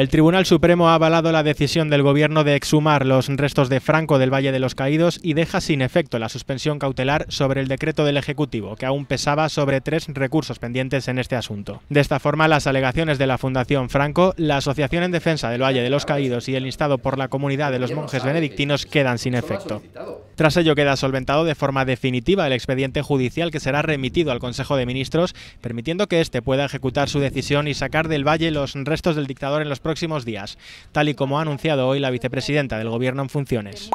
El Tribunal Supremo ha avalado la decisión del gobierno de exhumar los restos de Franco del Valle de los Caídos y deja sin efecto la suspensión cautelar sobre el decreto del Ejecutivo, que aún pesaba sobre tres recursos pendientes en este asunto. De esta forma, las alegaciones de la Fundación Franco, la Asociación en Defensa del Valle de los Caídos y el instado por la Comunidad de los Monjes Benedictinos quedan sin efecto. Tras ello queda solventado de forma definitiva el expediente judicial que será remitido al Consejo de Ministros, permitiendo que éste pueda ejecutar su decisión y sacar del valle los restos del dictador en los próximos días, tal y como ha anunciado hoy la vicepresidenta del Gobierno en funciones.